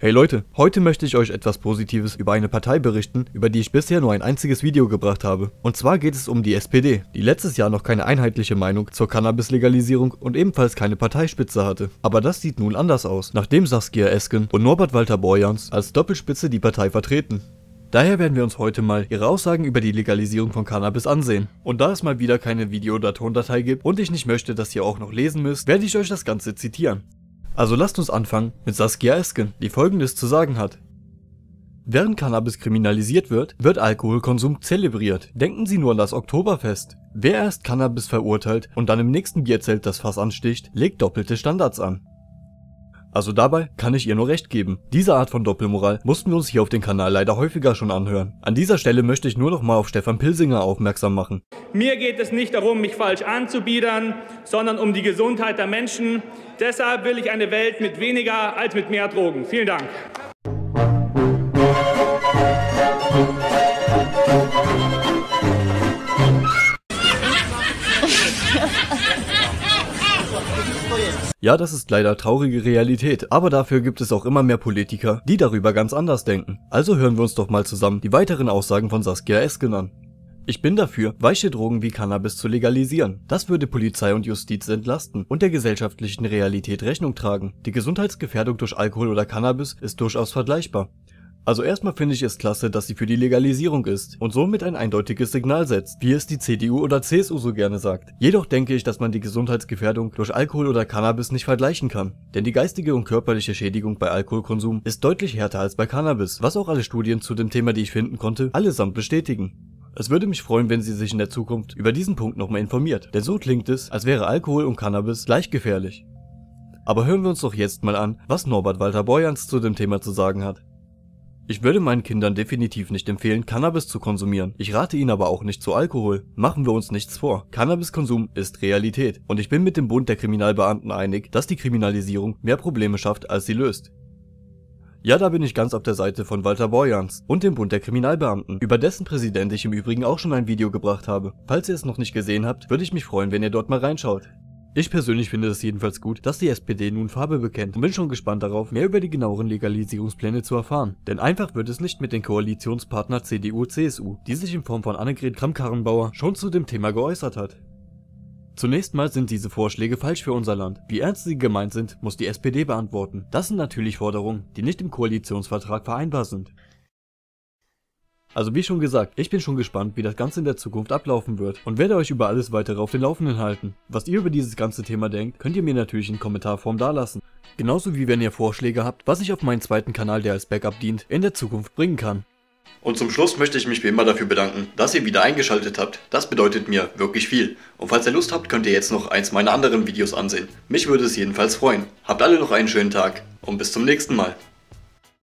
Hey Leute, heute möchte ich euch etwas Positives über eine Partei berichten, über die ich bisher nur ein einziges Video gebracht habe. Und zwar geht es um die SPD, die letztes Jahr noch keine einheitliche Meinung zur Cannabis-Legalisierung und ebenfalls keine Parteispitze hatte. Aber das sieht nun anders aus, nachdem Saskia Esken und Norbert Walter Borjans als Doppelspitze die Partei vertreten. Daher werden wir uns heute mal ihre Aussagen über die Legalisierung von Cannabis ansehen. Und da es mal wieder keine Video- oder Tondatei gibt und ich nicht möchte, dass ihr auch noch lesen müsst, werde ich euch das Ganze zitieren. Also lasst uns anfangen mit Saskia Esken, die folgendes zu sagen hat. Während Cannabis kriminalisiert wird, wird Alkoholkonsum zelebriert. Denken Sie nur an das Oktoberfest. Wer erst Cannabis verurteilt und dann im nächsten Bierzelt das Fass ansticht, legt doppelte Standards an. Also dabei kann ich ihr nur recht geben. Diese Art von Doppelmoral mussten wir uns hier auf dem Kanal leider häufiger schon anhören. An dieser Stelle möchte ich nur noch mal auf Stefan Pilsinger aufmerksam machen. Mir geht es nicht darum, mich falsch anzubiedern, sondern um die Gesundheit der Menschen. Deshalb will ich eine Welt mit weniger als mit mehr Drogen. Vielen Dank. Ja, das ist leider traurige Realität, aber dafür gibt es auch immer mehr Politiker, die darüber ganz anders denken. Also hören wir uns doch mal zusammen die weiteren Aussagen von Saskia Esken an. Ich bin dafür, weiche Drogen wie Cannabis zu legalisieren. Das würde Polizei und Justiz entlasten und der gesellschaftlichen Realität Rechnung tragen. Die Gesundheitsgefährdung durch Alkohol oder Cannabis ist durchaus vergleichbar. Also erstmal finde ich es klasse, dass sie für die Legalisierung ist und somit ein eindeutiges Signal setzt, wie es die CDU oder CSU so gerne sagt. Jedoch denke ich, dass man die Gesundheitsgefährdung durch Alkohol oder Cannabis nicht vergleichen kann, denn die geistige und körperliche Schädigung bei Alkoholkonsum ist deutlich härter als bei Cannabis, was auch alle Studien zu dem Thema, die ich finden konnte, allesamt bestätigen. Es würde mich freuen, wenn sie sich in der Zukunft über diesen Punkt nochmal informiert, denn so klingt es, als wäre Alkohol und Cannabis gleich gefährlich. Aber hören wir uns doch jetzt mal an, was Norbert Walter Borjans zu dem Thema zu sagen hat. Ich würde meinen Kindern definitiv nicht empfehlen, Cannabis zu konsumieren. Ich rate ihnen aber auch nicht zu Alkohol. Machen wir uns nichts vor. Cannabiskonsum ist Realität. Und ich bin mit dem Bund der Kriminalbeamten einig, dass die Kriminalisierung mehr Probleme schafft, als sie löst. Ja, da bin ich ganz auf der Seite von Walter Borjans und dem Bund der Kriminalbeamten, über dessen Präsident ich im Übrigen auch schon ein Video gebracht habe. Falls ihr es noch nicht gesehen habt, würde ich mich freuen, wenn ihr dort mal reinschaut. Ich persönlich finde es jedenfalls gut, dass die SPD nun Farbe bekennt und bin schon gespannt darauf, mehr über die genaueren Legalisierungspläne zu erfahren. Denn einfach wird es nicht mit den Koalitionspartner CDU-CSU, die sich in Form von Annegret Kramp-Karrenbauer schon zu dem Thema geäußert hat. Zunächst mal sind diese Vorschläge falsch für unser Land. Wie ernst sie gemeint sind, muss die SPD beantworten. Das sind natürlich Forderungen, die nicht im Koalitionsvertrag vereinbar sind. Also wie schon gesagt, ich bin schon gespannt, wie das Ganze in der Zukunft ablaufen wird und werde euch über alles weitere auf den Laufenden halten. Was ihr über dieses ganze Thema denkt, könnt ihr mir natürlich in Kommentarform dalassen. Genauso wie wenn ihr Vorschläge habt, was ich auf meinen zweiten Kanal, der als Backup dient, in der Zukunft bringen kann. Und zum Schluss möchte ich mich wie immer dafür bedanken, dass ihr wieder eingeschaltet habt. Das bedeutet mir wirklich viel. Und falls ihr Lust habt, könnt ihr jetzt noch eins meiner anderen Videos ansehen. Mich würde es jedenfalls freuen. Habt alle noch einen schönen Tag und bis zum nächsten Mal.